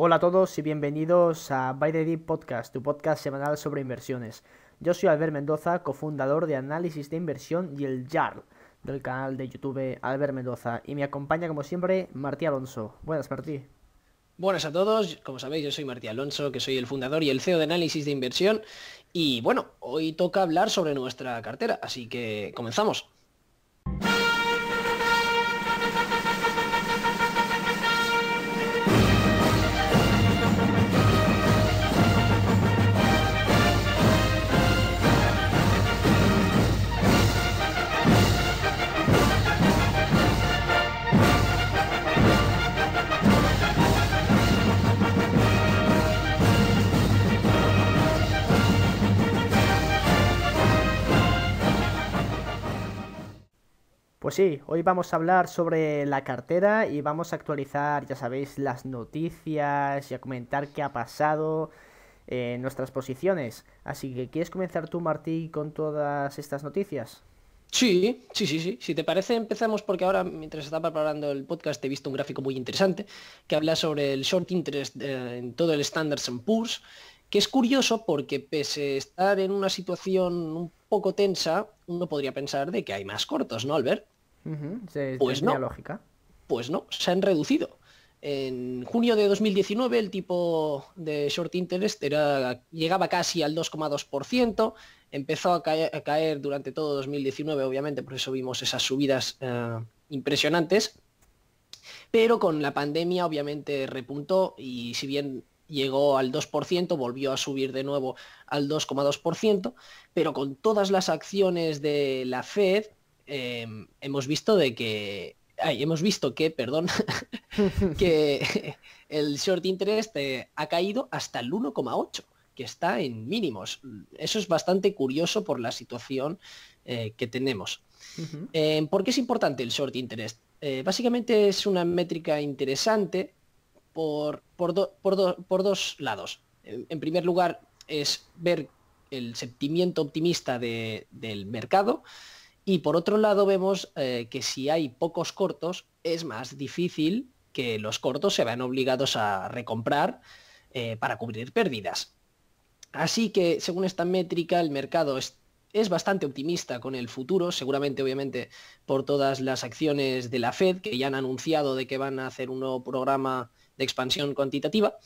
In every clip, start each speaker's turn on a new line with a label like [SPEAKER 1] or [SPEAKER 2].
[SPEAKER 1] Hola a todos y bienvenidos a By the Deep Podcast, tu podcast semanal sobre inversiones. Yo soy Albert Mendoza, cofundador de Análisis de Inversión y el JARL del canal de YouTube Albert Mendoza. Y me acompaña, como siempre, Martí Alonso. Buenas, Martí.
[SPEAKER 2] Buenas a todos, como sabéis yo soy Martí Alonso, que soy el fundador y el CEO de Análisis de Inversión y bueno, hoy toca hablar sobre nuestra cartera, así que comenzamos.
[SPEAKER 1] Pues sí, hoy vamos a hablar sobre la cartera y vamos a actualizar, ya sabéis, las noticias y a comentar qué ha pasado eh, en nuestras posiciones. Así que, ¿quieres comenzar tú, Martí, con todas estas noticias?
[SPEAKER 2] Sí, sí, sí, sí. Si te parece, empezamos porque ahora, mientras estaba preparando el podcast, he visto un gráfico muy interesante que habla sobre el short interest eh, en todo el Standards Poor's, que es curioso porque pese a estar en una situación un poco tensa, uno podría pensar de que hay más cortos, ¿no, Albert? pues no. Lógica. Pues no, se han reducido. En junio de 2019 el tipo de short interest era, llegaba casi al 2,2%, empezó a caer, durante todo 2019 obviamente, por eso vimos esas subidas eh, impresionantes, pero con la pandemia obviamente repuntó y si bien llegó al 2%, volvió a subir de nuevo al 2,2%, pero con todas las acciones de la Fed Em, hemos visto de que... hemos visto que, perdón, que el short interest eh, ha caído hasta el 1,8, que está en mínimos. Eso es bastante curioso por la situación eh, que tenemos. Em, ¿Por qué es importante el short interest? Eh, básicamente es una métrica interesante por, dos lados. En, primer lugar, es ver el sentimiento optimista del mercado y por otro lado vemos eh, que si hay pocos cortos, es más difícil que los cortos se vean obligados a recomprar eh, para cubrir pérdidas. Así que, según esta métrica, el mercado es, bastante optimista con el futuro, seguramente obviamente por todas las acciones de la Fed, que ya han anunciado de que van a hacer un nuevo programa de expansión cuantitativa,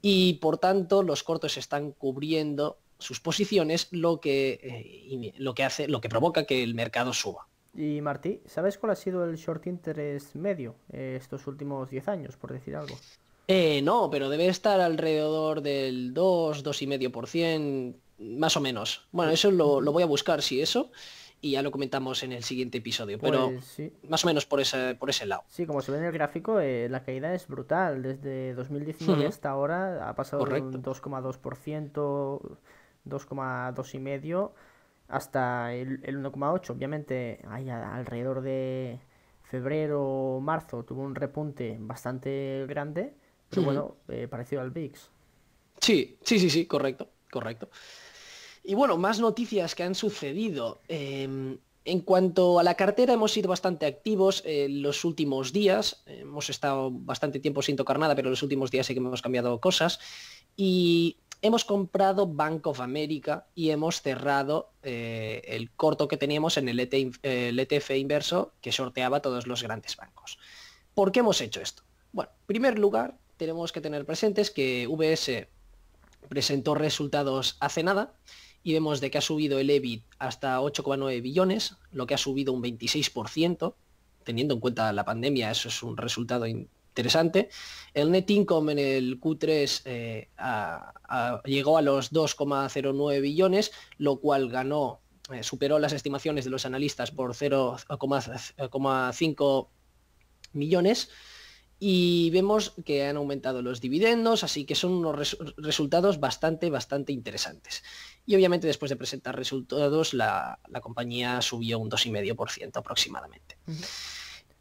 [SPEAKER 2] y por tanto los cortos están cubriendo sus posiciones lo que, eh, lo que hace, lo que provoca que el mercado suba. Y Martí, ¿sabes
[SPEAKER 1] cuál ha sido el short interés medio eh, estos últimos 10 años, por decir algo?
[SPEAKER 2] Eh, no, pero debe estar alrededor del 2, 2,5%, más o menos. Bueno, eso lo, lo voy a buscar, si eso, y ya lo comentamos en el siguiente episodio, pero pues más o menos por ese, por ese lado.
[SPEAKER 1] Sí, como se ve en el gráfico, eh, la caída es brutal. Desde 2019 hasta ahora ha pasado de un 2,2%. 2,2 y medio hasta el, 1,8. Obviamente, ahí alrededor de febrero o marzo tuvo un repunte bastante grande, pero bueno, eh,
[SPEAKER 2] parecido al VIX. Sí, sí, sí, sí, correcto, correcto. Y bueno, más noticias que han sucedido. Em, en cuanto a la cartera, hemos sido bastante activos eh, los últimos días. Hemos estado bastante tiempo sin tocar nada, pero los últimos días sí que hemos cambiado cosas. Y hemos comprado Bank of America y hemos cerrado eh, el corto que teníamos en el, ETF e inverso que sorteaba todos los grandes bancos. ¿Por qué hemos hecho esto? Bueno, en primer lugar, tenemos que tener presentes que VS presentó resultados hace nada y vemos de que ha subido el EBIT hasta 8,9 billones, lo que ha subido un 26%, teniendo en cuenta la pandemia, eso es un resultado interesante. El net income en el Q3 eh, llegó a los 2,09 billones, lo cual ganó, eh, superó las estimaciones de los analistas por 0,5 millones. Y vemos que han aumentado los dividendos, así que son unos resultados bastante, bastante interesantes. Y obviamente después de presentar resultados, la, compañía subió un 2,5% aproximadamente.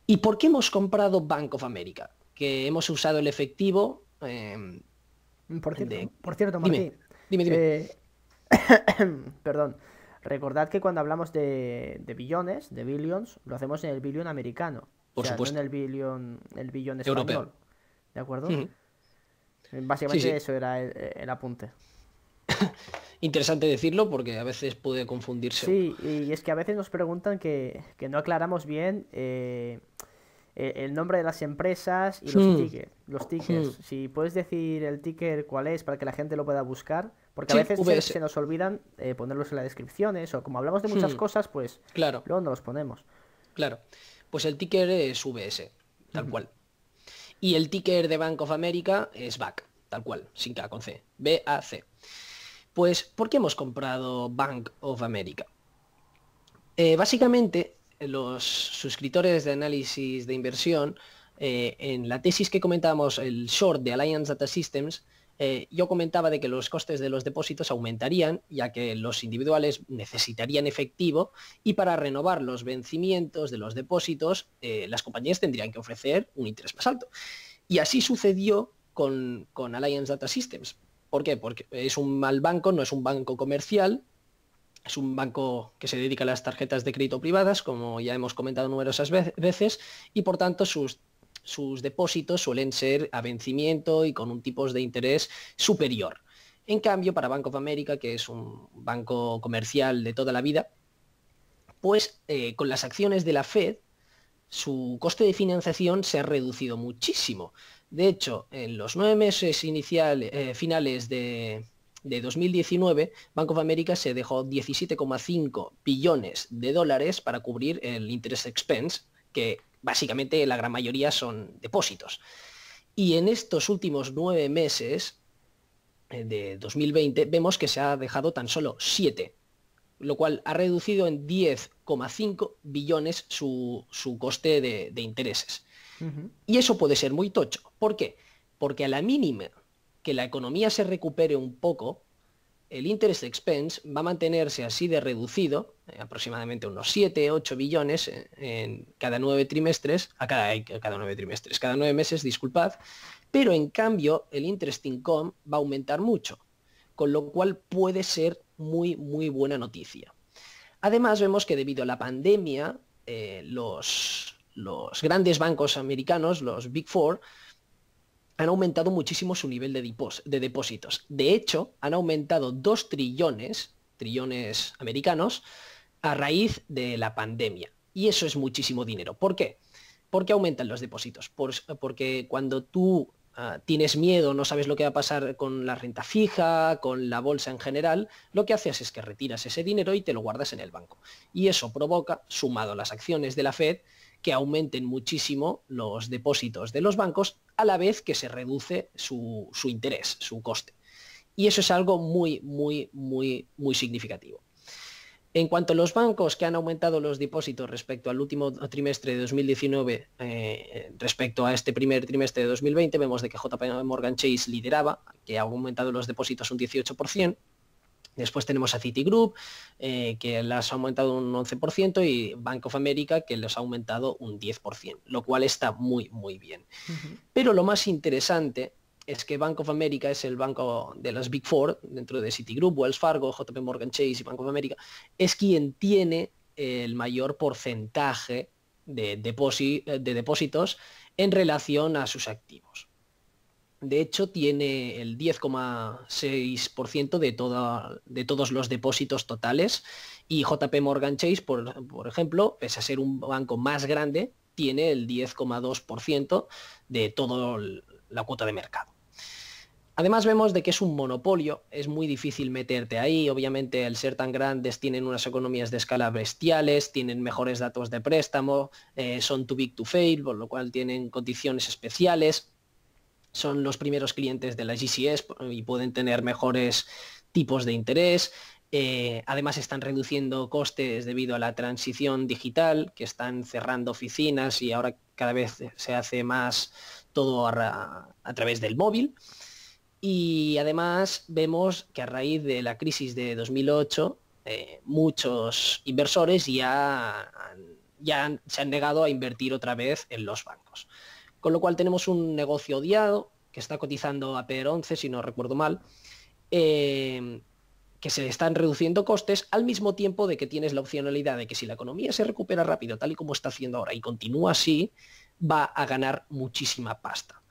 [SPEAKER 2] ¿Y por qué hemos comprado Bank of America? que hemos usado el efectivo. Em, por cierto, Martín. Dime, dime. Eh,
[SPEAKER 1] perdón. Recordad que cuando hablamos de, billones, de billions, lo hacemos en el billón americano. Por supuesto. No en el billón, el billón español. Europeo. ¿De acuerdo? Eh, básicamente eso era el, eh, apunte.
[SPEAKER 2] Interesante decirlo porque a veces puede confundirse. Sí,
[SPEAKER 1] y es que a veces nos preguntan que, no aclaramos bien el nombre de las empresas y los, hmm. los hmm. tickets. Si puedes decir el ticker cuál es para que la gente lo pueda buscar, porque a veces se, nos olvidan eh, ponerlos en las descripciones o como hablamos de muchas hmm. cosas, pues claro. luego no los ponemos.
[SPEAKER 2] Claro, pues el ticker es VS, tal cual. Y el ticker de Bank of America es BAC, tal cual, sin K, con C, b a Pues, ¿por qué hemos comprado Bank of America? Eh, básicamente los suscriptores de análisis de inversión, eh, en la tesis que comentábamos, el short de Alliance Data Systems, eh, yo comentaba de que los costes de los depósitos aumentarían, ya que los individuales necesitarían efectivo y para renovar los vencimientos de los depósitos, eh, las compañías tendrían que ofrecer un interés más alto. Y así sucedió con, con Alliance Data Systems. ¿Por qué? Porque es un mal banco, no es un banco comercial, es un banco que se dedica a las tarjetas de crédito privadas, como ya hemos comentado numerosas veces, y por tanto sus, sus depósitos suelen ser a vencimiento y con un tipo de interés superior. En cambio, para Bank of America, que es un banco comercial de toda la vida, pues eh, con las acciones de la Fed, su coste de financiación se ha reducido muchísimo. De hecho, en los nueve meses eh, finales de, de 2019, Bank of America se dejó 17,5 billones de dólares para cubrir el interest expense, que básicamente la gran mayoría son depósitos. Y en estos últimos nueve meses eh, de 2020 vemos que se ha dejado tan solo 7, lo cual ha reducido en 10,5 billones su, coste de, intereses. Y eso puede ser muy tocho. ¿Por qué? Porque a la mínima que la economía se recupere un poco, el interest expense va a mantenerse así de reducido, eh, aproximadamente unos 7, 8 billones eh, en, cada nueve trimestres, a cada, nueve trimestres, cada nueve meses, disculpad, pero en cambio el interest income va a aumentar mucho, con lo cual puede ser muy, muy buena noticia. Además, vemos que debido a la pandemia, eh, los grandes bancos americanos, los Big Four, han aumentado muchísimo su nivel de, depósitos. De hecho, han aumentado 2 trillones, trillones americanos, a raíz de la pandemia. Y eso es muchísimo dinero. ¿Por qué? Porque aumentan los depósitos. porque cuando tú ah, tienes miedo, no sabes lo que va a pasar con la renta fija, con la bolsa en general, lo que haces es que retiras ese dinero y te lo guardas en el banco. Y eso provoca, sumado a las acciones de la Fed, que aumenten muchísimo los depósitos de los bancos a la vez que se reduce su, interés, su coste. Y eso es algo muy, muy, muy, muy significativo. En cuanto a los bancos que han aumentado los depósitos respecto al último trimestre de 2019, eh, respecto a este primer trimestre de 2020, vemos de que JP Morgan Chase lideraba, que ha aumentado los depósitos un 18%, Después tenemos a Citigroup, eh, que las ha aumentado un 11%, y Bank of America, que los ha aumentado un 10%, lo cual está muy, muy bien. Pero lo más interesante es que Bank of America es el banco de las Big Four, dentro de Citigroup, Wells Fargo, JP Morgan Chase y Bank of America, es quien tiene el mayor porcentaje de depósitos en relación a sus activos. De hecho, tiene el 10,6% de, todos los depósitos totales y JP Morgan Chase, por, ejemplo, pese a ser un banco más grande, tiene el 10,2% de toda la cuota de mercado. Además vemos de que es un monopolio, es muy difícil meterte ahí, obviamente al ser tan grandes tienen unas economías de escala bestiales, tienen mejores datos de préstamo, eh, son too big to fail, por lo cual tienen condiciones especiales, son los primeros clientes de la GCS y pueden tener mejores tipos de interés. Eh, además están reduciendo costes debido a la transición digital, que están cerrando oficinas y ahora cada vez se hace más todo a, través del móvil. Y además vemos que a raíz de la crisis de 2008, eh, muchos inversores ya, ya se han negado a invertir otra vez en los bancos. Con lo cual tenemos un negocio odiado que está cotizando a PR11, e si no recuerdo mal, em, que se están reduciendo costes al mismo tiempo de que tienes la opcionalidad de que si la economía se recupera rápido, tal y como está haciendo ahora, y continúa así, va a ganar muchísima pasta.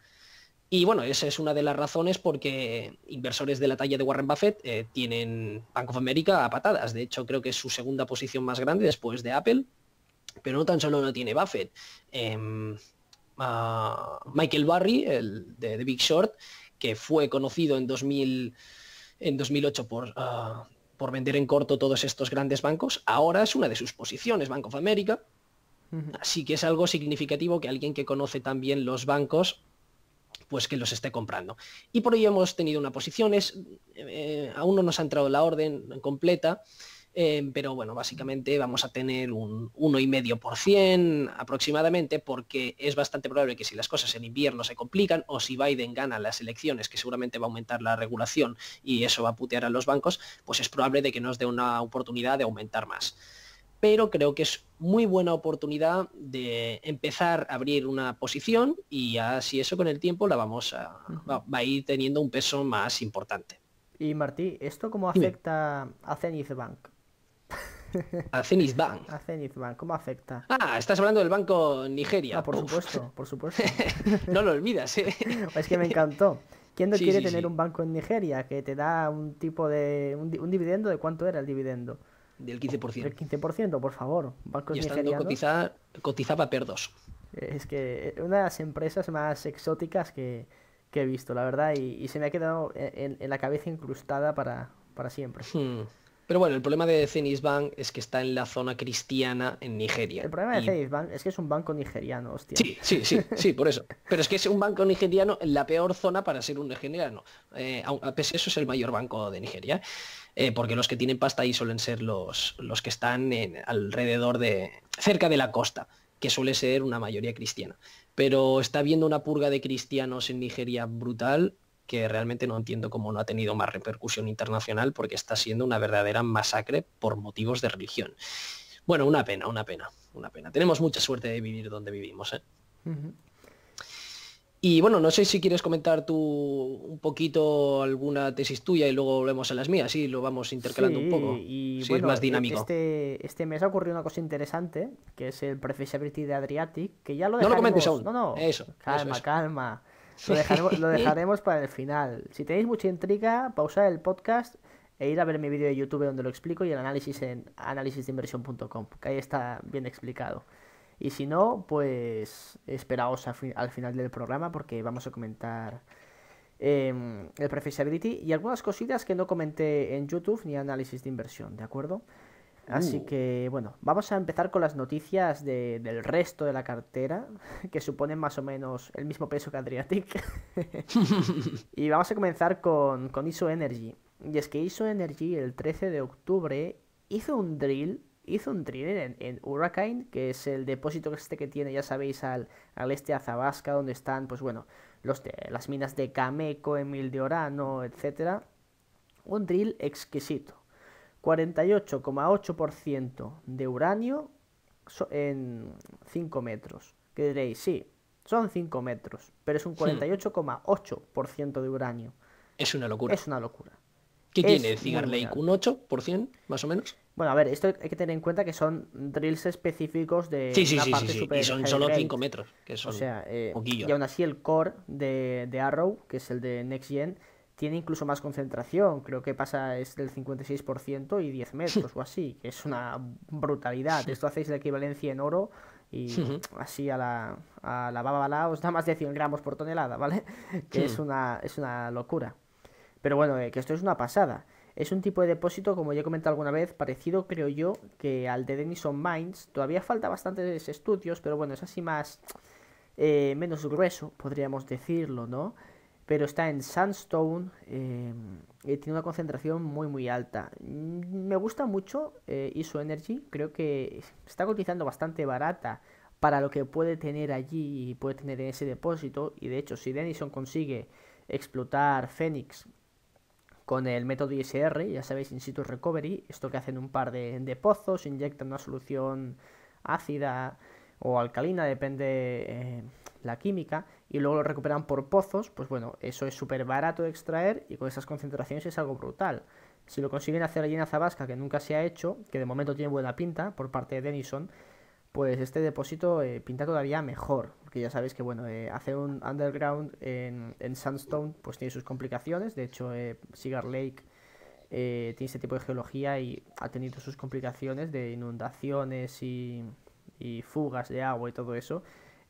[SPEAKER 2] Y bueno, esa es una de las razones porque inversores de la talla de Warren Buffett eh, tienen Bank of America a patadas. De hecho, creo que es su segunda posición más grande después de Apple. Pero no tan solo no tiene Buffett. Em, Michael Barry, el de Big Short, que fue conocido en, 2008 ah, por, vender en corto todos estos grandes bancos, ahora es una de sus posiciones, Bank of America. Así que es algo significativo que alguien que conoce también los bancos, pues que los esté comprando. Y por ello hemos tenido una posición, eh, eh, aún no nos ha entrado la orden completa, Em, pero bueno, básicamente vamos a tener un 1,5% aproximadamente porque es bastante probable que si las cosas en invierno se complican o si Biden gana las elecciones, que seguramente va a aumentar la regulación y eso va a putear a los bancos, pues es probable de que nos dé una oportunidad de aumentar más pero creo que es muy buena oportunidad de empezar a abrir una posición y así eso con el tiempo la vamos a va, a ir teniendo un peso más importante.
[SPEAKER 1] Y Martí, ¿esto cómo afecta a Zenith
[SPEAKER 2] Bank? A Zenith
[SPEAKER 1] Bank. ¿cómo afecta?
[SPEAKER 2] Ah, estás hablando del banco Nigeria. por supuesto, por supuesto. no lo olvidas, eh.
[SPEAKER 1] Es que me encantó.
[SPEAKER 2] ¿Quién no quiere tener un
[SPEAKER 1] banco en Nigeria que te da un tipo de... Un, dividendo? ¿De cuánto era el dividendo? Del 15%. Del 15%, por favor. Bancos y estando cotiza,
[SPEAKER 2] cotizaba perdos.
[SPEAKER 1] Es que una de las empresas más exóticas que, he visto, la verdad, y, se me ha quedado en, la cabeza incrustada para, para siempre. Sí hmm.
[SPEAKER 2] Pero bueno, el problema de Zenith Bank es que está en la zona cristiana en Nigeria. El problema de
[SPEAKER 1] Bank es que es un
[SPEAKER 2] banco nigeriano, hostia. Sí, sí, sí, sí, por eso. Pero es que es un banco nigeriano en la peor zona para ser un nigeriano. Eh, a pesar eso es el mayor banco de Nigeria. Eh, porque los que tienen pasta ahí suelen ser los, los que están en, alrededor de, cerca de la costa, que suele ser una mayoría cristiana. Pero está habiendo una purga de cristianos en Nigeria brutal que realmente no entiendo cómo no ha tenido más repercusión internacional porque está siendo una verdadera masacre por motivos de religión. Bueno, una pena, una pena, una pena. Tenemos mucha suerte de vivir donde vivimos. ¿eh? Y bueno, no sé si quieres comentar tú un poquito alguna tesis tuya y luego volvemos a las mías, y lo vamos intercalando un poco. Y más dinámico.
[SPEAKER 1] Este, este, mes ha ocurrido una cosa interesante, que es el Prefixability de Adriatic, que ya lo No lo comentes aún. No, no. Eso. Calma, calma. Lo dejaremos, para el final. Si tenéis mucha intriga, pausad el podcast e ir a ver mi vídeo de YouTube donde lo explico y el análisis en análisisdeinversión.com, que ahí está bien explicado. Y si no, pues esperaos al, final del programa porque vamos a comentar em, el Prefixability y algunas cositas que no comenté en YouTube ni análisis de inversión, ¿de acuerdo? Así uh. que, bueno, vamos a empezar con las noticias de, del resto de la cartera, que suponen más o menos el mismo peso que Adriatic. y vamos a comenzar con, con ISO Energy. Y es que ISO Energy el 13 de octubre hizo un drill, hizo un drill en, en que es el depósito este que tiene, ya sabéis, al, este de Azabasca, donde están, pues bueno, los las minas de Cameco, Emil de Orano, etc. Un drill exquisito 48,8% de uranio en 5 metros. Que diréis, sí, son 5 metros, pero es un 48,8% hmm. de uranio. Es una locura. Es una locura. ¿Qué tiene Cigar Lake?
[SPEAKER 2] ¿Un 8% más o
[SPEAKER 1] menos? Bueno, a ver, esto hay que tener en cuenta que son drills específicos de sí, sí, sí, Y son solo 5 metros, que son o sea, eh, y aún así el core de, de Arrow, que es el de Next Gen, tiene incluso más concentración, creo que pasa es del 56% y 10 metros o así, que es una brutalidad. Esto hacéis la equivalencia en oro y así a la, a la os da más de 100 gramos por tonelada, ¿vale? Que es, una, es una locura. Pero bueno, eh, que esto es una pasada. Es un tipo de depósito, como ya he comentado alguna vez, parecido, creo yo, que al de Denison Mines. Todavía falta bastantes estudios, pero bueno, es así más... Eh, menos grueso, podríamos decirlo, ¿no? pero está en sandstone eh, y tiene una concentración muy muy alta. Mm, me gusta mucho eh, ISO Energy, creo que está cotizando bastante barata para lo que puede tener allí y puede tener en ese depósito. Y de hecho, si Denison consigue explotar Phoenix con el método ISR, ya sabéis, in situ recovery, esto que hacen un par de, pozos, inyectan una solución ácida o alcalina, depende eh, la química, y luego lo recuperan por pozos, pues bueno, eso es súper barato de extraer y con esas concentraciones es algo brutal. Si lo consiguen hacer allí en Azabasca, que nunca se ha hecho, que de momento tiene buena pinta por parte de Denison, pues este depósito eh, pinta todavía mejor, porque ya sabéis que bueno, eh, hacer un underground en, sandstone pues tiene sus complicaciones, de hecho eh, Cigar Lake tiene ese tipo de geología y ha tenido sus complicaciones de inundaciones y, y fugas de agua y todo eso,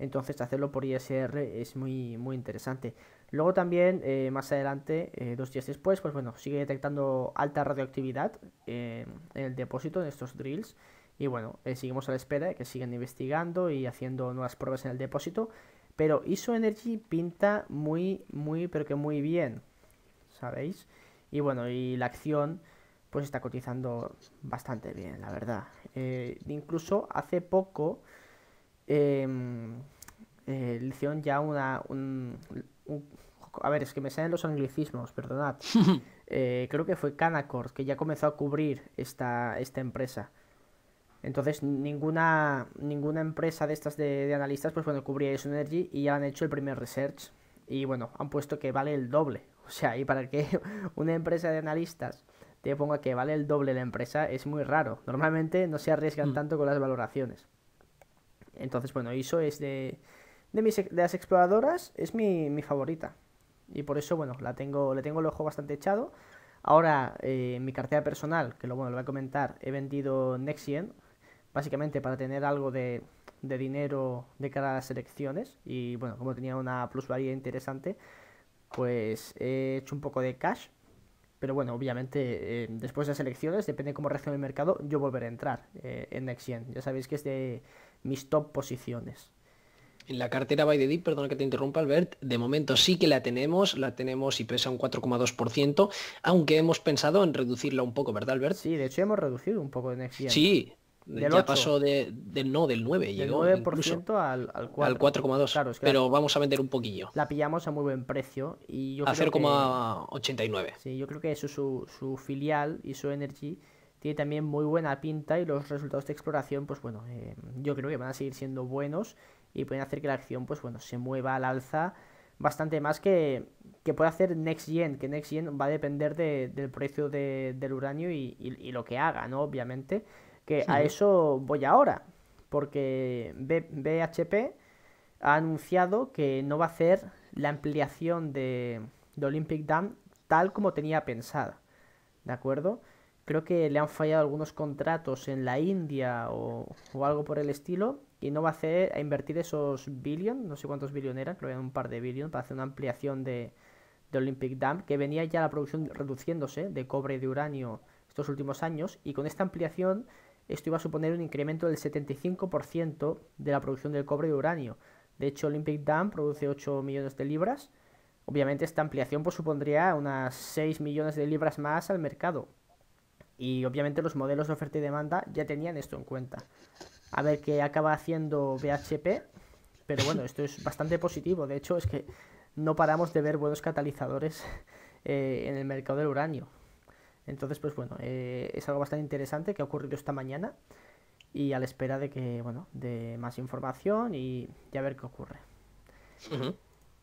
[SPEAKER 1] entonces hacerlo por ISR es muy, muy interesante. Luego también, eh, más adelante, eh, dos días después, pues bueno, sigue detectando alta radioactividad eh, en el depósito, en estos drills. Y bueno, seguimos a la espera de que sigan investigando y haciendo nuevas pruebas en el depósito. Pero ISO Energy pinta muy, muy, pero que muy bien, ¿sabéis? Y bueno, y la acción pues está cotizando bastante bien, la verdad. incluso hace poco... Eh, eh, ya una. a ver, es que me salen los anglicismos, perdonad. Eh, creo que fue Canaccord que ya comenzó a cubrir esta, esta empresa. Entonces ninguna, ninguna empresa de estas de, analistas, pues bueno, cubría eso Energy y ya han hecho el primer research. Y bueno, han puesto que vale el doble. O sea, y para que una empresa de analistas te ponga que vale el doble la empresa es muy raro. Normalmente no se arriesgan mm. tanto con las valoraciones. Entonces, bueno, eso es de, de, mis, las exploradoras es mi, favorita. Y por eso, bueno, la tengo, le tengo el ojo bastante echado. Ahora, en eh, mi cartera personal, que lo bueno, voy a comentar, he vendido Nexien, básicamente para tener algo de, dinero de cara a las elecciones. Y bueno, como tenía una plusvalía interesante, pues he hecho un poco de cash. Pero bueno, obviamente, eh, después de las elecciones, depende de cómo reaccione el mercado, yo volveré a entrar eh, en Nexien. Ya sabéis que es de mis top posiciones.
[SPEAKER 2] En la cartera by the perdona que te interrumpa Albert, de momento sí que la tenemos, la tenemos y pesa un 4,2%, aunque hemos pensado en reducirla un poco, ¿verdad Albert? Sí, de hecho hemos reducido un poco de energía. Sí, ya pasó de, del no, del 9, del 9 al, 4,2. Claro, pero vamos a vender un poquillo. La pillamos a muy buen precio
[SPEAKER 1] y yo a 0,89. Sí, yo creo que su, filial y su Energy tiene también muy buena pinta y los resultados de exploración, pues bueno, eh, yo creo que van a seguir siendo buenos y pueden hacer que la acción, pues bueno, se mueva al alza bastante más que, que puede hacer NextGen, que Next va a depender del precio del uranio y, lo que haga, ¿no? Obviamente, que a eso voy ahora, porque BHP ha anunciado que no va a hacer la ampliación de, Olympic Dam tal como tenía pensada, ¿de acuerdo? Creo que le han fallado algunos contratos en la India o algo por el estilo y no va a hacer a invertir esos billion, no sé cuántos billones eran, creo que eran un par de billion, para hacer una ampliación de, Olympic Dam, que venía ya la producción reduciéndose de cobre y de uranio estos últimos años, y con esta ampliación esto iba a suponer un incremento del 75% de la producción del cobre y de uranio. De hecho, Olympic Dam produce 8 millones de libras. Obviamente esta ampliación pues, supondría unas 6 millones de libras más al mercado. Y obviamente los modelos de oferta y demanda ya tenían esto en cuenta a ver qué acaba haciendo BHP. Pero bueno, esto es bastante positivo. De hecho, es que no paramos de ver buenos catalizadores eh, en el mercado del uranio. Entonces, pues bueno, eh, es algo bastante interesante que ha ocurrido esta mañana y a la espera de que, bueno, de más información y ya ver qué ocurre.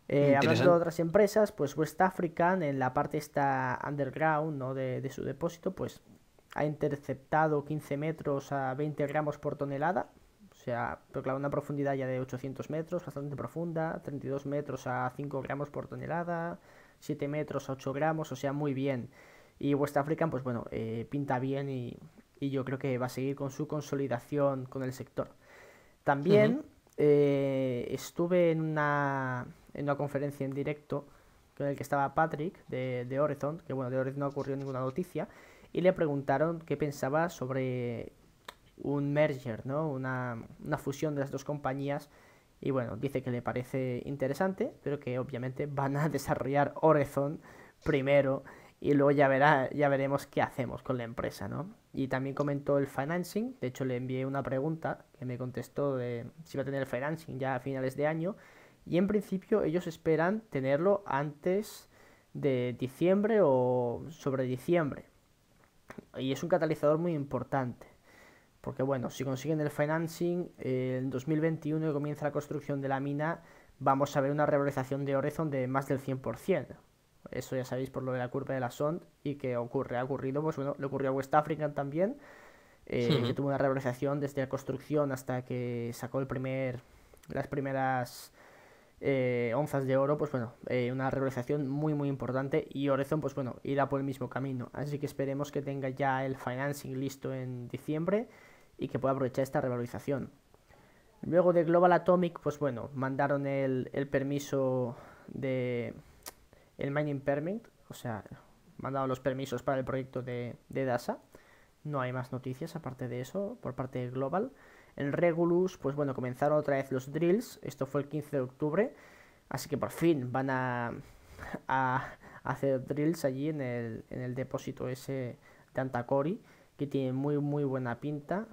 [SPEAKER 1] Eh, hablando de otras empresas, pues West African en la parte esta underground ¿no? de su depósito, pues ha interceptado 15 metros a 20 gramos por tonelada, o sea, pero claro, una profundidad ya de 800 metros, bastante profunda, 32 metros a 5 gramos por tonelada, 7 metros a 8 gramos, o sea, muy bien. Y West African, pues bueno, eh, pinta bien y, yo creo que va a seguir con su consolidación con el sector. También eh, estuve en una, en una conferencia en directo con el que estaba Patrick de, de Horizon, que bueno, de Horizon no ocurrió ninguna noticia, y le preguntaron qué pensaba sobre un merger, ¿no? Una, fusión de las dos compañías. Y bueno, dice que le parece interesante, pero que obviamente van a desarrollar Horizon primero y luego ya, verá, ya veremos qué hacemos con la empresa, ¿no? Y también comentó el financing, de hecho le envié una pregunta que me contestó de si va a tener el financing ya a finales de año y en principio ellos esperan tenerlo antes de diciembre o sobre diciembre y es un catalizador muy importante. Porque bueno, si consiguen el financing, eh, en 2021 que comienza la construcción de la mina, vamos a ver una revalorización de Horizon de más del 100%. Eso ya sabéis por lo de la curva de la SOND y que ocurre, ha ocurrido, pues bueno, le ocurrió a West African también, eh, que tuvo una revalorización desde la construcción hasta que sacó el primer, las primeras eh, onzas de oro, pues bueno, eh, una revalorización muy muy importante y Orezon, pues bueno, irá por el mismo camino, así que esperemos que tenga ya el financing listo en diciembre y que pueda aprovechar esta revalorización. Luego de Global Atomic, pues bueno, mandaron el, permiso de el mining permit, o sea, mandaron los permisos para el proyecto de, de DASA. No hay más noticias aparte de eso por parte de Global. En Regulus, pues bueno, comenzaron otra vez los drills. Esto fue el 15 de octubre. Así que por fin van a, hacer drills allí en el, depósito ese de Antacori, que tiene muy, muy buena pinta.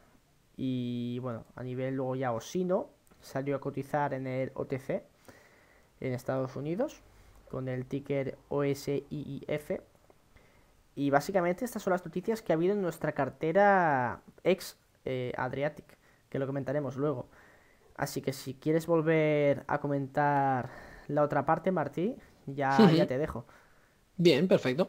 [SPEAKER 1] Y bueno, a nivel luego ya Osino salió a cotizar en el OTC en Estados Unidos con el ticker OSIIF. Y básicamente estas son las noticias que ha habido en nuestra cartera ex eh, Adriática. Adriatic que lo comentaremos luego. Así que si quieres volver a comentar la otra parte, Martí, ya, ya te dejo.
[SPEAKER 2] Bien, perfecto.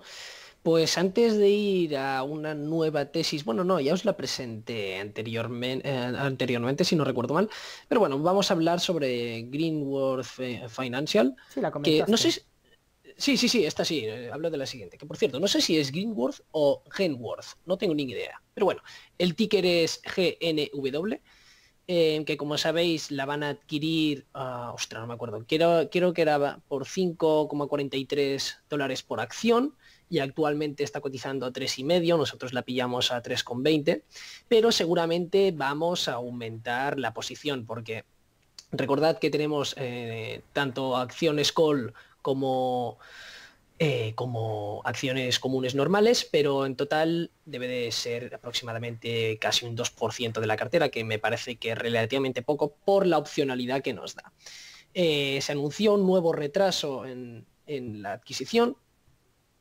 [SPEAKER 2] Pues antes de ir a una nueva tesis, bueno, no, ya os la presenté anteriormente, eh, anteriormente si no recuerdo mal, pero bueno, vamos a hablar sobre Greenworth eh, Financial. Sí, la no sé, Sí, sí, sí, esta sí, eh, hablo de la siguiente. Que por cierto, no sé si es Greenworth o Genworth, no tengo ni idea. Pero bueno, el ticker es GNW, eh, que como sabéis la van a adquirir, ah, ostras, no me acuerdo, quiero, quiero que era por 5,43 dólares por acción y actualmente está cotizando a 3,5, nosotros la pillamos a 3,20, pero seguramente vamos a aumentar la posición porque recordad que tenemos eh, tanto acciones call como, eh, como acciones comunes normales, pero en total debe de ser aproximadamente casi un 2% de la cartera, que me parece que es relativamente poco por la opcionalidad que nos da. Eh, se anunció un nuevo retraso en, la adquisición.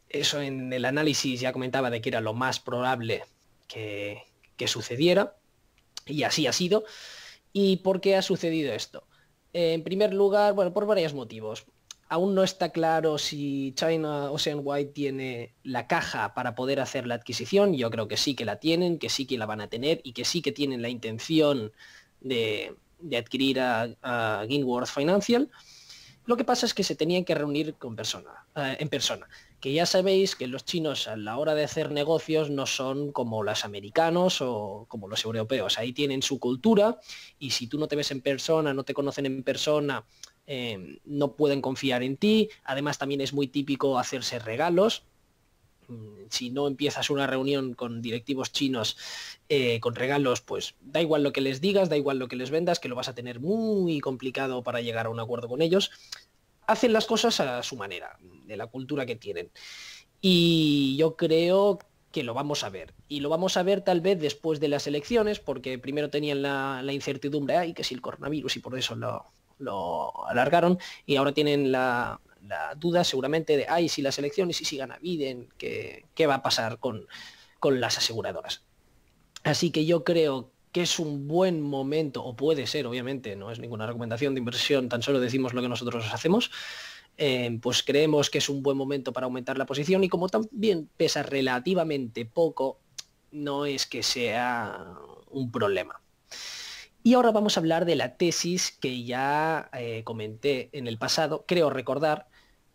[SPEAKER 2] Eso en el análisis ya comentaba de que era lo más probable que, que sucediera. Y así ha sido. ¿Y por qué ha sucedido esto? Eh, en primer lugar, bueno, por varios motivos aún no está claro si China Ocean White tiene la caja para poder hacer la adquisición. Yo creo que sí que la tienen, que sí que la van a tener y que sí que tienen la intención de, adquirir a, Gingworth Financial. Lo que pasa es que se tenían que reunir con persona, eh, en persona, que ya sabéis que los chinos a la hora de hacer negocios no son como los americanos o como los europeos. Ahí tienen su cultura y si tú no te ves en persona, no te conocen en persona, Em, no pueden confiar en ti, además también es muy típico hacerse regalos, mm, si no empiezas una reunión con directivos chinos eh, con regalos, pues da igual lo que les digas, da igual lo que les vendas, que lo vas a tener muy complicado para llegar a un acuerdo con ellos. Hacen las cosas a su manera, de la cultura que tienen. Y yo creo que lo vamos a ver. Y lo vamos a ver tal vez después de las elecciones, porque primero tenían la, la incertidumbre, ay, que si el coronavirus y por eso lo, lo alargaron y ahora tienen la, duda seguramente de, ay, si las elecciones y si gana Biden, ¿qué, qué va a pasar con, con las aseguradoras? Así que yo creo que es un buen momento, o puede ser, obviamente, no es ninguna recomendación de inversión, tan solo decimos lo que nosotros hacemos, eh, pues creemos que es un buen momento para aumentar la posición y como también pesa relativamente poco, no es que sea un problema. Y ahora vamos a hablar de la tesis que ya eh, comenté en el pasado, creo recordar.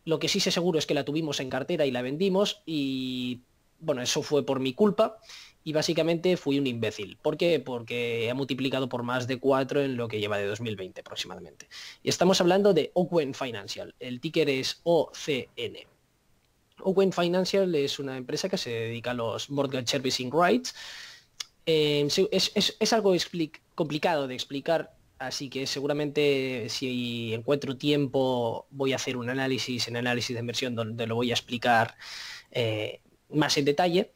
[SPEAKER 2] Lo que sí sé seguro es que la tuvimos en cartera y la vendimos y bueno, eso fue por mi culpa y básicamente fui un imbécil. ¿Por qué? Porque ha multiplicado por más de cuatro en lo que lleva de 2020 aproximadamente. Y estamos hablando de Owen Financial. El ticker es OCN. Owen Financial es una empresa que se dedica a los mortgage servicing rights eh, es, algo complicado de explicar, así que seguramente si encuentro tiempo voy a hacer un análisis en análisis de inversión donde lo voy a explicar eh, más en detalle.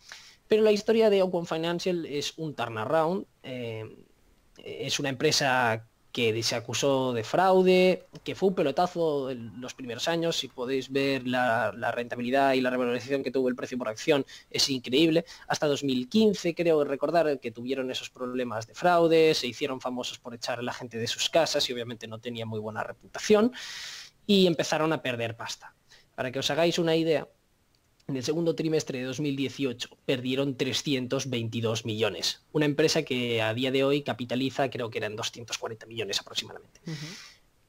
[SPEAKER 2] Pero la historia de Open Financial es un turnaround. Eh, es una empresa que se acusó de fraude, que fue un pelotazo en los primeros años, si podéis ver la, la rentabilidad y la revalorización que tuvo el precio por acción, es increíble. Hasta 2015 creo recordar que tuvieron esos problemas de fraude, se hicieron famosos por echar a la gente de sus casas y obviamente no tenía muy buena reputación y empezaron a perder pasta. Para que os hagáis una idea, en el segundo trimestre de 2018 perdieron 322 millones. Una empresa que a día de hoy capitaliza creo que eran 240 millones aproximadamente.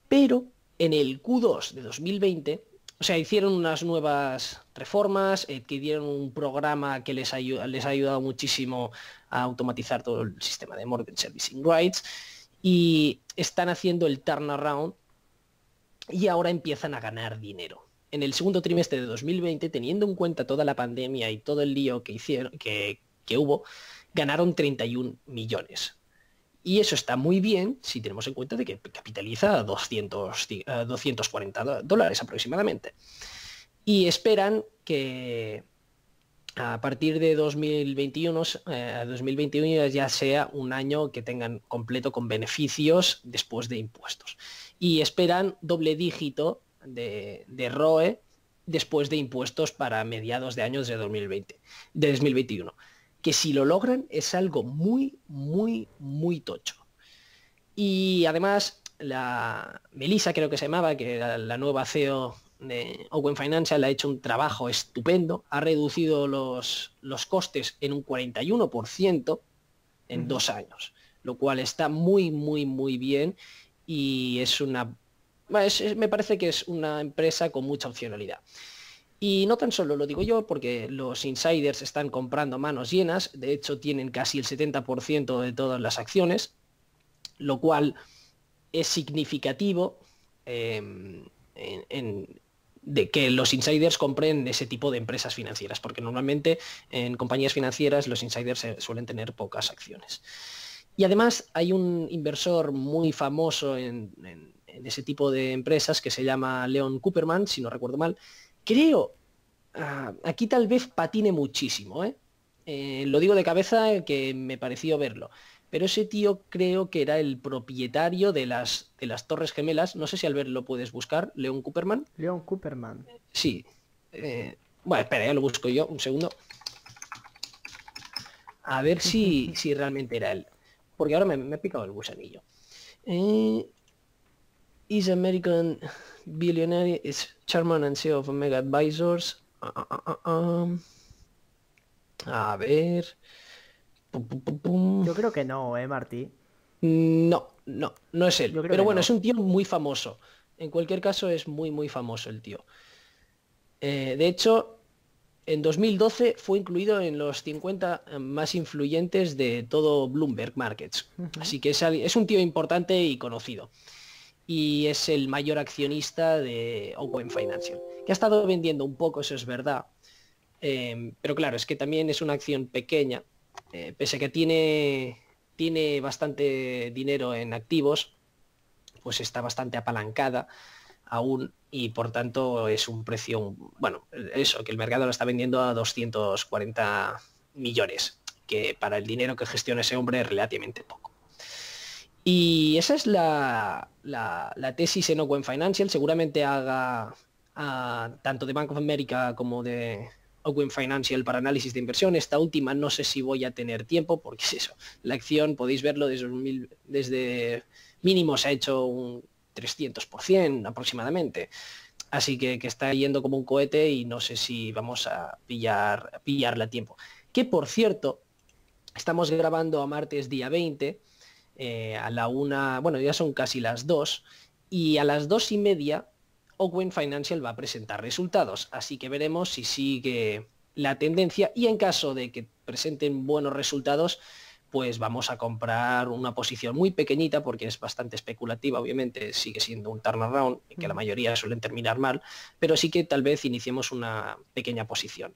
[SPEAKER 2] Pero en el Q2 de 2020, o sea, hicieron unas nuevas reformas, que dieron un programa que les, ha ayudado muchísimo a automatizar todo el sistema de Morgan Servicing Rights y están haciendo el turnaround y ahora empiezan a ganar dinero en el segundo trimestre de 2020, teniendo en cuenta toda la pandemia y todo el lío que hicieron, que, hubo, ganaron 31 millones. Y eso está muy bien si tenemos en cuenta de que capitaliza 200, 240 eh, dólares aproximadamente. Y esperan que a partir de 2021, 2021 eh, ya sea un año que tengan completo con beneficios después de impuestos. Y esperan doble dígito de, ROE después de impuestos para mediados de años de 2020, de 2021. Que si lo logran es algo muy, muy, muy tocho. Y además, la Melissa, creo que se llamaba, que era la nueva CEO de Open Financial, ha hecho un trabajo estupendo, ha reducido los, los costes en un 41% en dos años, lo cual está muy, muy, muy bien y es una me parece que es una empresa con mucha opcionalidad. Y no tan solo lo digo yo, porque los insiders están comprando manos llenas, de hecho tienen casi el 70% de todas las acciones, lo cual es significativo em, de que los insiders compren ese tipo de empresas financieras, porque normalmente en compañías financieras los insiders suelen tener pocas acciones. Y además hay un inversor muy famoso en de ese tipo de empresas que se llama Leon Cooperman, si no recuerdo mal. Creo, ah, aquí tal vez patine muchísimo, ¿eh? Eh, lo digo de cabeza que me pareció verlo. Pero ese tío creo que era el propietario de las, de las Torres Gemelas. No sé si al verlo puedes buscar. Leon Cooperman. Leon Cooperman. Sí. Eh, bueno, espera, ya lo busco yo. Un segundo. A ver si, si realmente era él. Porque ahora me, me ha picado el gusanillo is American billionaire is chairman and CEO of Mega Advisors. Ah, ah, ah, a ver. Yo creo que no, ¿eh, Martí? Mm, no, no, no es él. Pero bueno, es un tío muy famoso. En cualquier caso, es muy, muy famoso el tío. Eh, de hecho, en 2012 fue incluido en los 50 eh, más influyentes de todo Bloomberg Markets. Así que es un tío importante y conocido y es el mayor accionista de Owen Financial, que ha estado vendiendo un poco, eso es verdad, em, pero claro, es que también es una acción pequeña, eh, pese a que tiene, tiene bastante dinero en activos, pues está bastante apalancada aún y por tanto es un precio, bueno, eso, que el mercado lo está vendiendo a 240 millones, que para el dinero que gestiona ese hombre es relativamente poco. Y esa es la, tesis en Owen Financial. Seguramente haga ah, tanto de Bank of America como de Open Financial para análisis de inversión. Esta última no sé si voy a tener tiempo porque es eso. La acción podéis verlo desde, mínimo se ha hecho un 300% aproximadamente. Así que, está yendo como un cohete y no sé si vamos a pillar a pillarla a tiempo. Que por cierto, estamos grabando a martes día 20 eh, a la una, bueno, ya son casi las dos, y a las dos y media Owen Financial va a presentar resultados, así que veremos si sigue la tendencia y en caso de que presenten buenos resultados, pues vamos a comprar una posición muy pequeñita porque es bastante especulativa, obviamente sigue siendo un turnaround, que la mm. mayoría suelen terminar mal, pero sí que tal vez iniciemos una pequeña posición.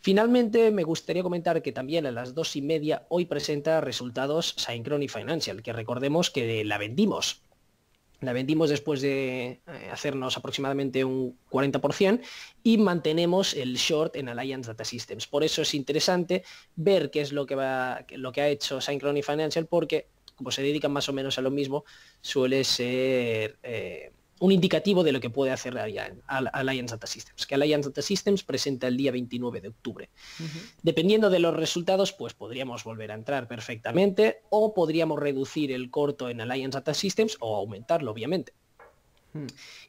[SPEAKER 2] Finalmente, me gustaría comentar que también a las dos y media hoy presenta resultados Synchrony Financial, que recordemos que la vendimos. La vendimos después de eh, hacernos aproximadamente un 40% y mantenemos el short en Alliance Data Systems. Por eso es interesante ver qué es lo que, va, lo que ha hecho Synchrony Financial porque como se dedican más o menos a lo mismo, suele ser eh, un indicativo de lo que puede hacer Alliance Data Systems, que Alliance Data Systems presenta el día 29 de octubre. Dependiendo de los resultados, pues podríamos volver a entrar perfectamente o podríamos reducir el corto en Alliance Data Systems o aumentarlo, obviamente. Hmm.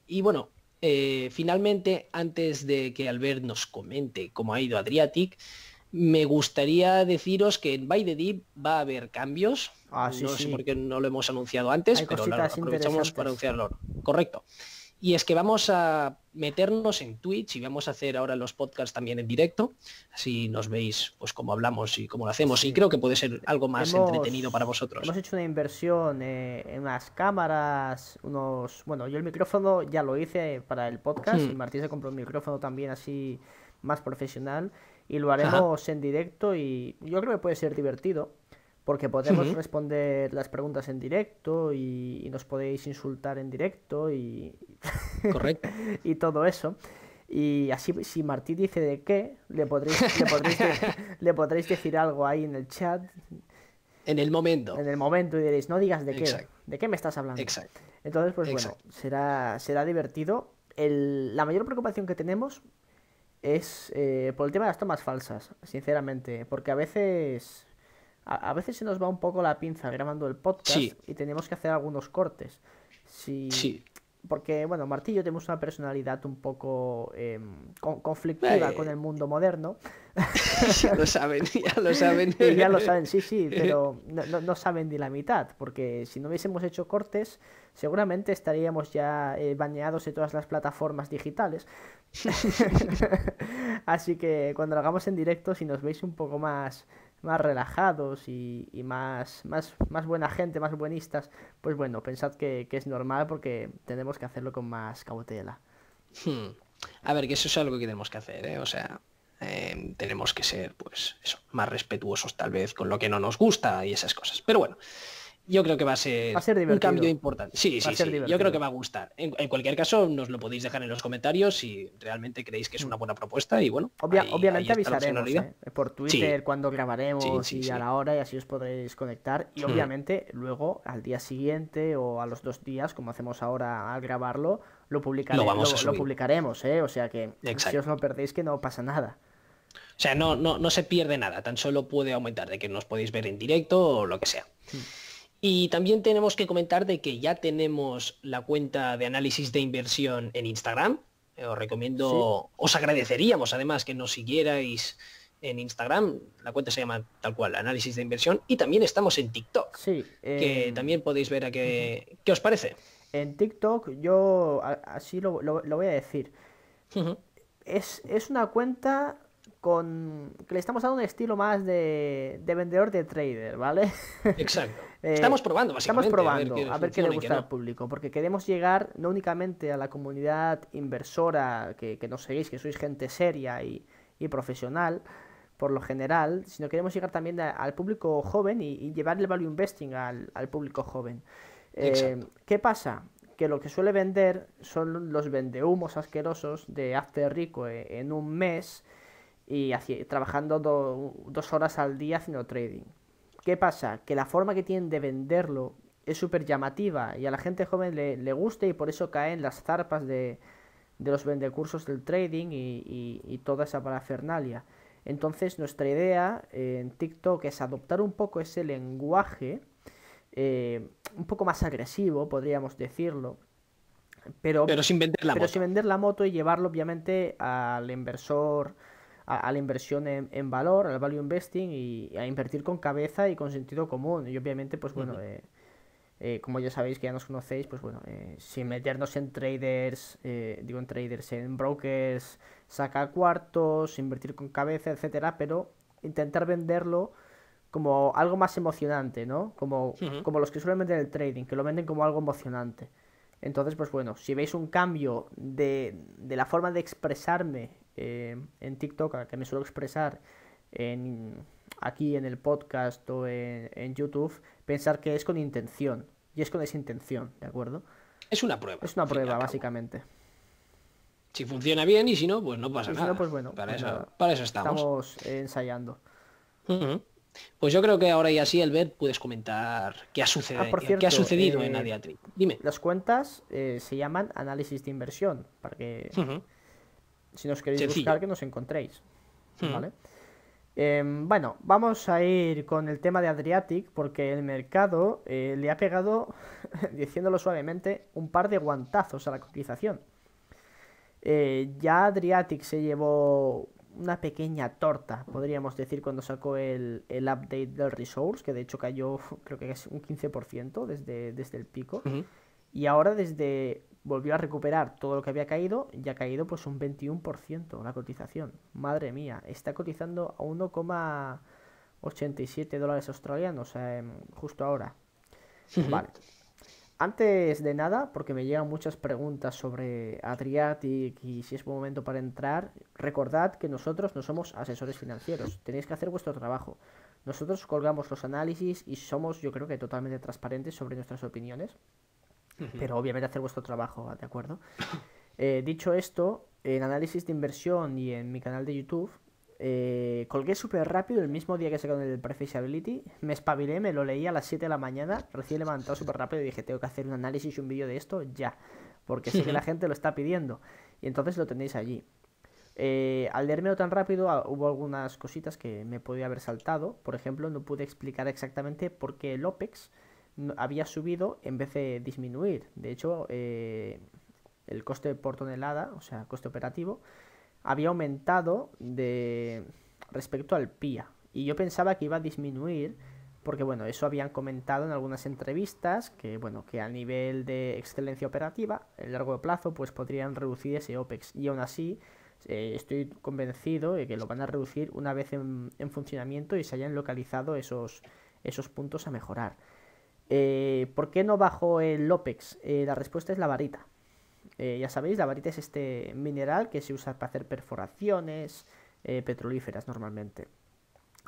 [SPEAKER 2] Y bueno, eh, finalmente, antes de que Albert nos comente cómo ha ido Adriatic, me gustaría deciros que en By the Deep va a haber cambios. Ah, no sé por qué no lo hemos anunciado antes, pero lo aprovechamos para anunciarlo correcto. Y es que vamos a meternos en Twitch y vamos a hacer ahora los podcasts también en directo. Así nos veis pues cómo hablamos y cómo lo hacemos. Y creo que puede ser algo más entretenido para vosotros.
[SPEAKER 1] Hemos hecho una inversión eh, en unas cámaras, unos... Bueno, yo el micrófono ya lo hice para el podcast y hmm. Martín se compró un micrófono también así más profesional. Y lo haremos en directo y yo creo que puede ser divertido porque podemos responder las preguntas en directo y, nos podéis insultar en directo y, Correcto. y todo eso. Y así, si Martí dice de qué, le podréis, le, podréis decir algo ahí en el chat. En el momento. En el momento y diréis, no digas de qué, de qué me estás hablando. Exacto. Entonces, pues bueno, será, será divertido. la mayor preocupación que tenemos es eh, por el tema de las tomas falsas, sinceramente, porque a veces a, veces se nos va un poco la pinza grabando el podcast y tenemos que hacer algunos cortes. sí. Porque, bueno, Martillo tenemos una personalidad un poco em, conflictiva eh. con el mundo moderno.
[SPEAKER 2] ya lo saben, ya lo saben. ya lo saben,
[SPEAKER 1] sí, sí, pero no, saben ni la mitad, porque si no hubiésemos hecho cortes, seguramente estaríamos ya eh, bañados en todas las plataformas digitales. Así que cuando lo hagamos en directo, si nos veis un poco más más relajados y, más, más, buena gente, más buenistas, pues bueno, pensad que, es normal porque tenemos que hacerlo con más cautela. Hmm.
[SPEAKER 2] A ver, que eso es algo que tenemos que hacer, ¿eh? O sea, em, tenemos que ser, pues, eso, más respetuosos tal vez con lo que no nos gusta y esas cosas. Pero bueno yo creo que va a ser, un cambio importante. Sí, sí, sí. Yo creo que va a gustar. En, cualquier caso, nos lo podéis dejar en los comentarios si realmente creéis que es una mm. buena propuesta y bueno. obviamente avisaremos eh,
[SPEAKER 1] por Twitter cuando grabaremos y a la hora y así os podéis conectar. Y mm. obviamente luego al día siguiente o a los dos días, como hacemos ahora al grabarlo, lo, publicaremos lo, vamos publicaremos. ¿eh? O sea que si os lo perdéis que
[SPEAKER 2] no pasa nada. O sea, no, no, no se pierde nada, tan solo puede aumentar de que nos podéis ver en directo o lo que sea. Mm. Y también tenemos que comentar de que ya tenemos la cuenta de análisis de inversión en Instagram. Eh, os recomiendo, os agradeceríamos además que nos siguierais en Instagram. La cuenta se llama tal cual, análisis de inversión. Y también estamos en TikTok, sí, que también podéis ver a qué, qué os parece. En
[SPEAKER 1] TikTok yo así lo, voy a decir. es, es una cuenta con que le estamos dando un estilo más de, vendedor de trader, ¿vale? Exacto. Eh, estamos probando, básicamente. Estamos probando a ver qué, le gusta al público, porque queremos llegar no únicamente a la comunidad inversora que, que nos seguís, que sois gente seria y, profesional por lo general, sino queremos llegar también al público joven y, llevarle llevar el value investing al, público joven. Eh, ¿Qué pasa? Que lo que suele vender son los vendehumos asquerosos de after Rico eh, en un mes y trabajando dos horas al día haciendo trading. ¿Qué pasa? Que la forma que tienen de venderlo es súper llamativa y a la gente joven le, le, gusta y por eso caen las zarpas de, de los vendecursos del trading y, y, toda esa parafernalia. Entonces nuestra idea eh, en TikTok es adoptar un poco ese lenguaje eh, un poco más agresivo, podríamos decirlo, pero, pero sin vender la sin vender la moto y llevarlo obviamente al inversor a, la inversión en, valor, al value investing y a invertir con cabeza y con sentido común. Y obviamente, pues bueno, eh, eh, como ya sabéis que ya nos conocéis, pues bueno, eh, sin meternos en traders, digo en traders, en brokers, sacar cuartos, invertir con cabeza, etcétera, pero intentar venderlo como algo más emocionante, ¿no? Como, como los que suelen vender el trading, que lo venden como algo emocionante. Entonces, pues bueno, si veis un cambio de, de la forma de expresarme eh, en TikTok, a que me suelo expresar en, aquí en el podcast o en, YouTube, pensar que es con intención. Y es con esa intención, ¿de acuerdo? Es una prueba. Es una prueba, básicamente.
[SPEAKER 2] Si funciona bien y si no, pues no pasa nada. pues bueno, pues para, eso, estamos. Estamos eh, ensayando. Pues yo creo que ahora y así, Albert, puedes comentar qué ha sucedido, ah, qué ha sucedido en eh, Adiatri.
[SPEAKER 1] Dime. Las cuentas se llaman análisis de inversión, para que... Si nos queréis buscar, que nos encontréis. Hmm. Em, bueno, vamos a ir con el tema de Adriatic, porque el mercado eh, le ha pegado, diciéndolo suavemente, un par de guantazos a la cotización. Eh, ya Adriatic se llevó una pequeña torta, podríamos decir, cuando sacó el, update del resource, que de hecho cayó, creo que es un 15% desde, desde el pico. Y ahora desde volvió a recuperar todo lo que había caído y ha caído pues un 21% la cotización. Madre mía, está cotizando a 1,87 dólares australianos eh, justo ahora. vale. Antes de nada, porque me llegan muchas preguntas sobre Adriatic y si es buen momento para entrar, recordad que nosotros no somos asesores financieros, tenéis que hacer vuestro trabajo. Nosotros colgamos los análisis y somos, yo creo que, totalmente transparentes sobre nuestras opiniones pero obviamente hacer vuestro trabajo, ¿de acuerdo? Eh, dicho esto, en análisis de inversión y en mi canal de YouTube, eh, colgué súper rápido el mismo día que sacaron el Ability, Me espabilé, me lo leí a las 7 de la mañana, recién levantado súper rápido y dije, tengo que hacer un análisis y un vídeo de esto ya, porque sé que la gente lo está pidiendo. Y entonces lo tenéis allí. Eh, al leérmelo tan rápido ah, hubo algunas cositas que me podía haber saltado. Por ejemplo, no pude explicar exactamente por qué el OPEX había subido en vez de disminuir. De hecho, eh, el coste por tonelada, o sea, coste operativo, había aumentado de respecto al PIA. Y yo pensaba que iba a disminuir porque bueno, eso habían comentado en algunas entrevistas que bueno, que a nivel de excelencia operativa, en largo plazo, pues podrían reducir ese OPEX. Y aún así, eh, estoy convencido de que lo van a reducir una vez en, en funcionamiento y se hayan localizado esos, esos puntos a mejorar. Eh, ¿Por qué no bajo el OPEX? Eh, la respuesta es la varita. Eh, ya sabéis, la varita es este mineral que se usa para hacer perforaciones petrolíferas normalmente.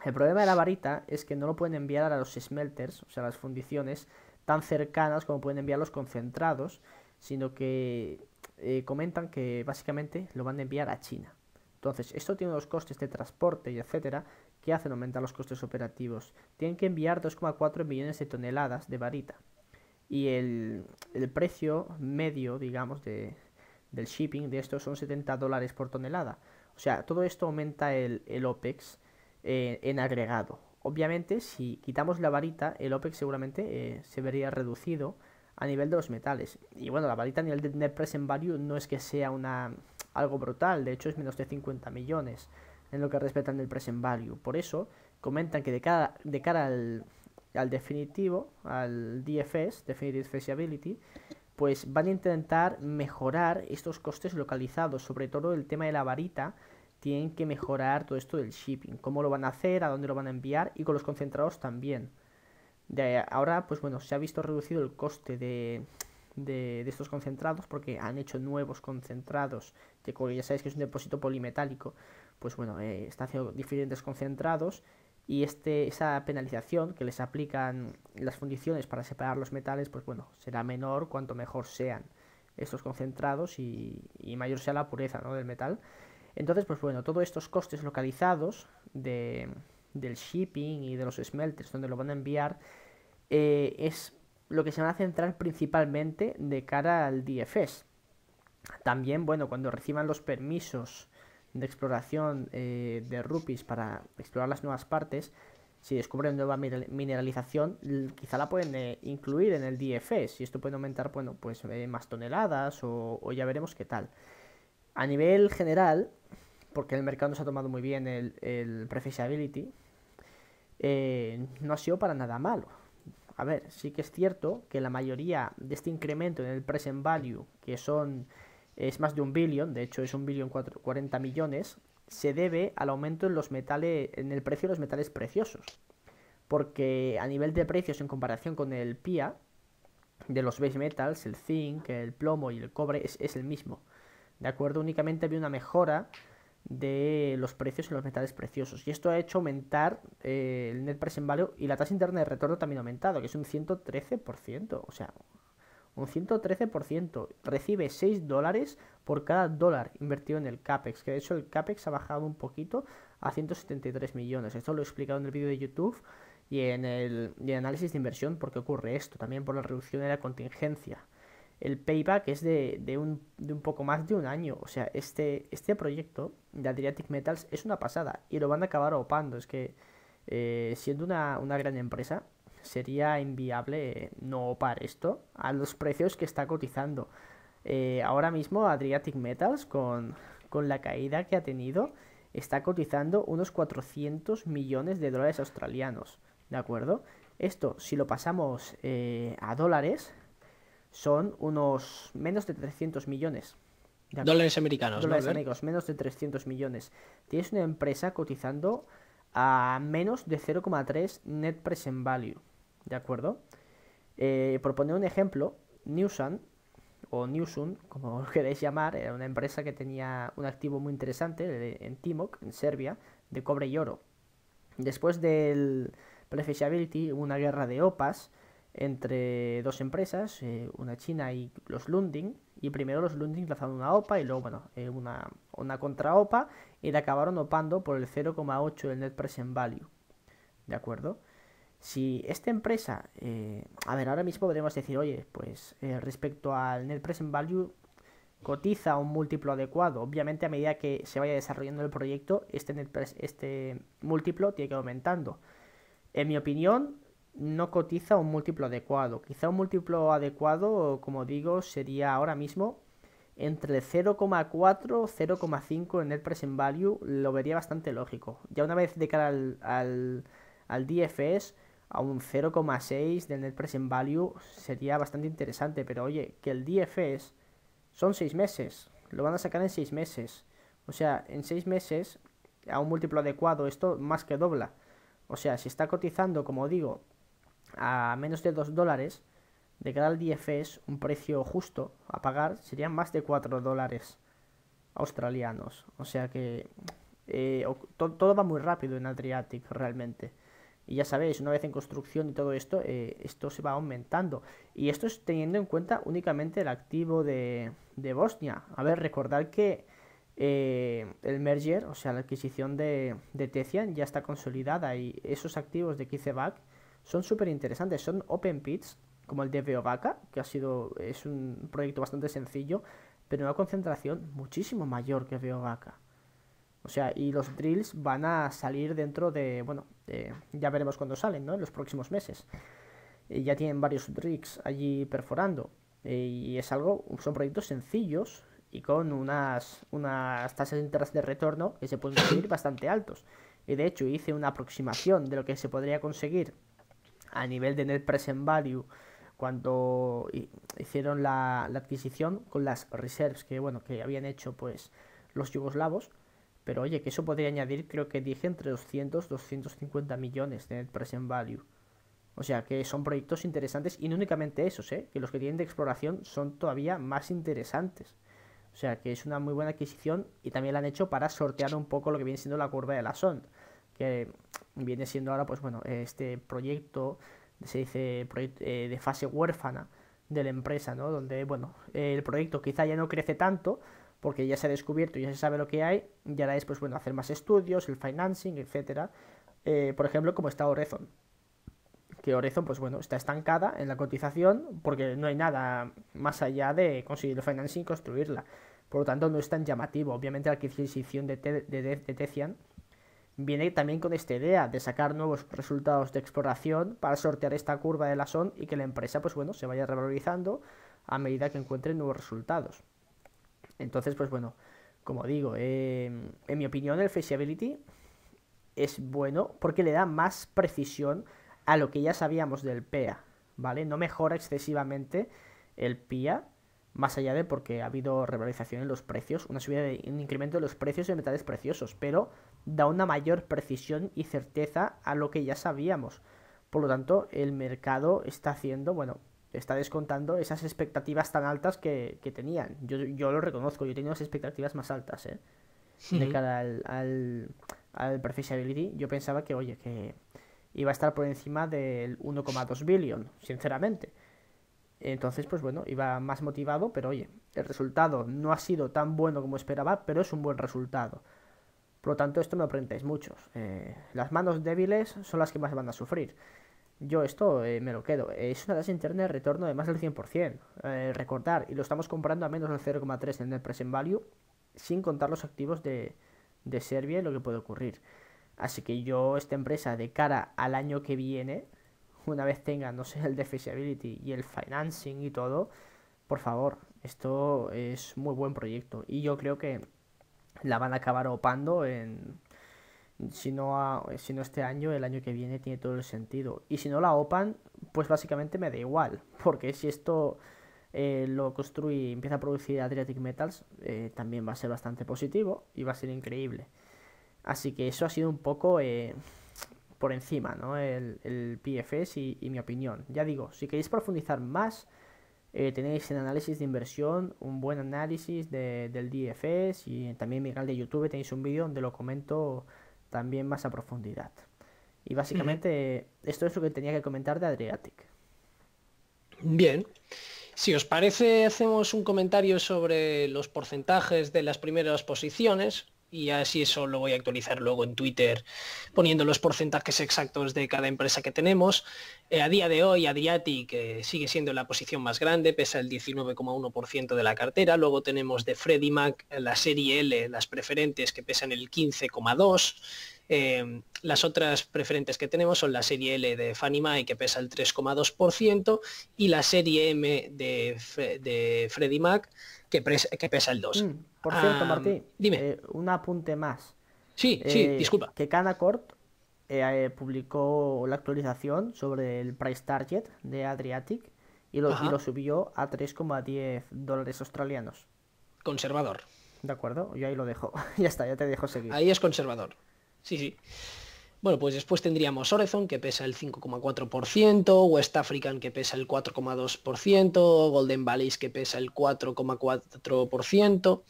[SPEAKER 1] El problema de la varita es que no lo pueden enviar a los smelters, o sea, a las fundiciones, tan cercanas como pueden enviar los concentrados, sino que comentan que básicamente lo van a enviar a China. Entonces, esto tiene unos costes de transporte y etcétera que hacen aumentar los costes operativos. Tienen que enviar 2,4 millones de toneladas de varita. Y el, precio medio, digamos, de, del shipping de estos son 70 dólares por tonelada. O sea, todo esto aumenta el, OPEX eh, en agregado. Obviamente, si quitamos la varita, el OPEX seguramente eh, se vería reducido a nivel de los metales. Y bueno, la varita a nivel de net present value no es que sea una, algo brutal, de hecho es menos de 50 millones en lo que respecta al present value. Por eso comentan que de, cada, de cara al, definitivo, al DFS, Definitive Feasibility, pues van a intentar mejorar estos costes localizados, sobre todo el tema de la varita, tienen que mejorar todo esto del shipping, cómo lo van a hacer, a dónde lo van a enviar y con los concentrados también. De ahora, pues bueno, se ha visto reducido el coste de, de, estos concentrados porque han hecho nuevos concentrados, que ya sabéis que es un depósito polimetálico, pues bueno, eh, está haciendo diferentes concentrados y este, esa penalización que les aplican las fundiciones para separar los metales, pues bueno, será menor cuanto mejor sean estos concentrados y, mayor sea la pureza ¿no? del metal. Entonces, pues bueno, todos estos costes localizados de, del shipping y de los smelters donde lo van a enviar eh, es lo que se van a centrar principalmente de cara al DFS. También, bueno, cuando reciban los permisos de exploración eh, de rupees para explorar las nuevas partes, si descubren nueva mineralización, quizá la pueden eh, incluir en el DFS e. y esto puede aumentar bueno, pues, eh, más toneladas o, ya veremos qué tal. A nivel general, porque el mercado se ha tomado muy bien el, el feasibility no ha sido para nada malo. A ver, sí que es cierto que la mayoría de este incremento en el present value, que son es más de un billón, de hecho es un billón 40 millones, se debe al aumento en, los metales, en el precio de los metales preciosos. Porque a nivel de precios en comparación con el PIA, de los base metals, el zinc, el plomo y el cobre, es, el mismo. ¿De acuerdo? Únicamente había una mejora de los precios en los metales preciosos. Y esto ha hecho aumentar eh, el net present value y la tasa interna de retorno también ha aumentado, que es un 113%. O sea, un 113%. Recibe 6 dólares por cada dólar invertido en el CAPEX, que de hecho el CAPEX ha bajado un poquito a 173 millones. Esto lo he explicado en el vídeo de YouTube y en el, análisis de inversión, porque ocurre esto, también por la reducción de la contingencia. El payback es de, un, poco más de un año. O sea, este, este proyecto de Adriatic Metals es una pasada y lo van a acabar opando. Es que eh, siendo una, una gran empresa, sería inviable no para esto a los precios que está cotizando. Eh, ahora mismo Adriatic Metals, con, la caída que ha tenido, está cotizando unos 400 millones de dólares australianos, ¿de acuerdo? Esto, si lo pasamos eh, a dólares, son unos menos de 300 millones. ¿de dólares americanos. Dólares menos de 300 millones. Tienes una empresa cotizando a menos de 0,3 net present value. ¿De acuerdo? Eh, por poner un ejemplo, Newsun, o Newsun, como queréis llamar, era una empresa que tenía un activo muy interesante eh, en Timok, en Serbia, de cobre y oro. Después del Prefishability hubo una guerra de OPAs entre dos empresas, eh, una china y los Lundin y primero los Lundin lanzaron una OPA y luego, bueno, una, una contra-OPA y la acabaron opando por el 0,8 del Net Present Value. ¿De acuerdo? Si esta empresa, eh, a ver, ahora mismo podríamos decir, oye, pues eh, respecto al net present value cotiza un múltiplo adecuado. Obviamente a medida que se vaya desarrollando el proyecto, este, este múltiplo tiene que ir aumentando. En mi opinión, no cotiza un múltiplo adecuado. Quizá un múltiplo adecuado, como digo, sería ahora mismo entre 0,4 0,5 en net present value. Lo vería bastante lógico. Ya una vez de cara al, al, al DFS, a un 0,6 del net present value sería bastante interesante, pero oye, que el DFS son 6 meses, lo van a sacar en 6 meses. O sea, en 6 meses, a un múltiplo adecuado, esto más que dobla. O sea, si está cotizando, como digo, a menos de 2 dólares, de cara al DFS, un precio justo a pagar serían más de 4 dólares australianos. O sea que eh, todo, todo va muy rápido en Adriatic realmente. Y ya sabéis, una vez en construcción y todo esto, eh, esto se va aumentando. Y esto es teniendo en cuenta únicamente el activo de, Bosnia. A ver, recordar que eh, el merger, o sea, la adquisición de, de ya está consolidada y esos activos de Kicebac son súper interesantes. Son open pits, como el de Beovaca, que ha sido, es un proyecto bastante sencillo, pero una concentración muchísimo mayor que Beovaca. O sea, y los drills van a salir dentro de, bueno, ya veremos cuándo salen, ¿no? En los próximos meses. Eh, ya tienen varios drills allí perforando. Eh, y es algo, son proyectos sencillos y con unas, unas tasas de interés de retorno que se pueden conseguir bastante altos. Y de hecho hice una aproximación de lo que se podría conseguir a nivel de net present value cuando hicieron la, la adquisición con las reserves que, bueno, que habían hecho pues los yugoslavos pero oye, que eso podría añadir, creo que dije, entre 200 250 millones de net present value. O sea que son proyectos interesantes y no únicamente esos, ¿eh? que los que tienen de exploración son todavía más interesantes. O sea que es una muy buena adquisición y también la han hecho para sortear un poco lo que viene siendo la curva de la SON, que viene siendo ahora, pues bueno, este proyecto, se dice proyecto, eh, de fase huérfana de la empresa, ¿no? Donde, bueno, el proyecto quizá ya no crece tanto, porque ya se ha descubierto, y ya se sabe lo que hay, y ahora es pues, bueno, hacer más estudios, el financing, etcétera. Eh, por ejemplo, como está Orezon, que Orezon pues, bueno, está estancada en la cotización porque no hay nada más allá de conseguir el financing y construirla. Por lo tanto, no es tan llamativo. Obviamente, la adquisición de, de, Tecian viene también con esta idea de sacar nuevos resultados de exploración para sortear esta curva de la SON y que la empresa pues bueno, se vaya revalorizando a medida que encuentre nuevos resultados. Entonces, pues bueno, como digo, em, en mi opinión el Flexibility es bueno porque le da más precisión a lo que ya sabíamos del PEA, ¿vale? No mejora excesivamente el PIA, más allá de porque ha habido revalorización en los precios, una subida de, un incremento de los precios de metales preciosos, pero da una mayor precisión y certeza a lo que ya sabíamos. Por lo tanto, el mercado está haciendo, bueno, está descontando esas expectativas tan altas que, tenían. Yo, lo reconozco, yo tenía las expectativas más altas, ¿eh? De cara al, al, Yo pensaba que, oye, que iba a estar por encima del 1,2 billion, sinceramente. Entonces, pues bueno, iba más motivado, pero oye, el resultado no ha sido tan bueno como esperaba, pero es un buen resultado. Por lo tanto, esto me lo muchos. Eh, las manos débiles son las que más van a sufrir. Yo esto eh, me lo quedo. Es una tasa interna de retorno de más del 100%. Eh, recordar, y lo estamos comprando a menos del 0,3 en el present value, sin contar los activos de, de Serbia y lo que puede ocurrir. Así que yo, esta empresa, de cara al año que viene, una vez tenga, no sé, el deficiability y el financing y todo, por favor, esto es muy buen proyecto. Y yo creo que la van a acabar opando en si no, este año, el año que viene tiene todo el sentido. Y si no la OPAN, pues básicamente me da igual, porque si esto eh, lo construye y empieza a producir Adriatic Metals, eh, también va a ser bastante positivo y va a ser increíble. Así que eso ha sido un poco eh, por encima, ¿no? El, PFS y, mi opinión. Ya digo, si queréis profundizar más, tenéis en análisis de inversión un buen análisis del DFS y también en mi canal de YouTube tenéis un vídeo donde lo comento también más a profundidad. Y básicamente esto es lo que tenía que
[SPEAKER 2] comentar de Adriatic. Bien. Si os parece, hacemos un comentario sobre los porcentajes de las primeras posiciones, y así eso lo voy a actualizar luego en Twitter poniendo los porcentajes exactos de cada empresa que tenemos. Eh, a día de hoy Adriatic que sigue siendo la posición más grande, pesa el 19,1% de la cartera. Luego tenemos de Freddie Mac la serie L, las preferentes que pesan el 15,2%. Eh, las otras preferentes que tenemos son la serie L de Fannie que pesa el 3,2% y la serie M de, Freddy Freddie Mac que, pesa el 2%. Por cierto, Martín,
[SPEAKER 1] dime. Eh, un apunte más. Sí, sí, eh, disculpa. Que Canacort eh, publicó la actualización sobre el price target de Adriatic y lo, y lo subió a 3,10 dólares
[SPEAKER 2] australianos. Conservador. De acuerdo, yo ahí lo dejo. ya está, ya te dejo seguir. Ahí es conservador. Sí, sí. Bueno, pues después tendríamos Horizon, que pesa el 5,4%, West African, que pesa el 4,2%, Golden Valleys, que pesa el 4,4%,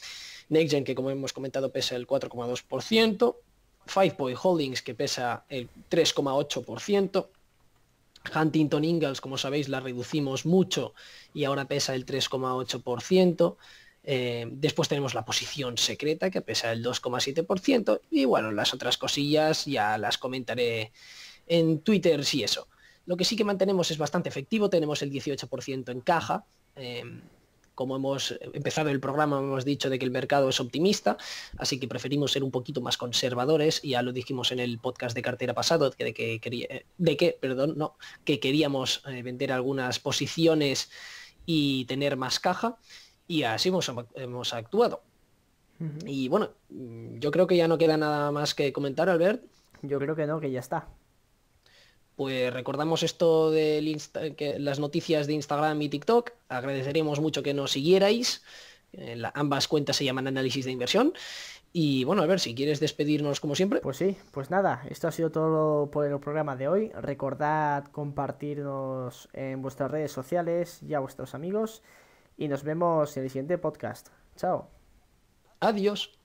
[SPEAKER 2] NextGen, que como hemos comentado, pesa el 4,2%, Five Point Holdings, que pesa el 3,8%, Huntington Ingalls, como sabéis, la reducimos mucho y ahora pesa el 3,8%, eh, después tenemos la posición secreta que pesa el 2,7% y bueno, las otras cosillas ya las comentaré en Twitter si eso. Lo que sí que mantenemos es bastante efectivo, tenemos el 18% en caja. Em, como hemos empezado el programa, hemos dicho de que el mercado es optimista, así que preferimos ser un poquito más conservadores. Ya lo dijimos en el podcast de cartera pasado, de que eh, queríamos eh, vender algunas posiciones y tener más caja y así hemos, actuado. Y bueno, yo creo que ya no queda nada más que comentar, Albert. Yo creo que no, que ya está. Pues recordamos esto de las noticias de Instagram y TikTok. Agradeceríamos mucho que nos siguierais. Eh, ambas cuentas se llaman análisis de inversión. Y bueno, a ver si quieres despedirnos como siempre. Pues sí,
[SPEAKER 1] pues nada, esto ha sido todo por el programa de hoy. Recordad compartirnos en vuestras redes sociales y a vuestros amigos y nos vemos en el siguiente podcast. Chao. Adiós.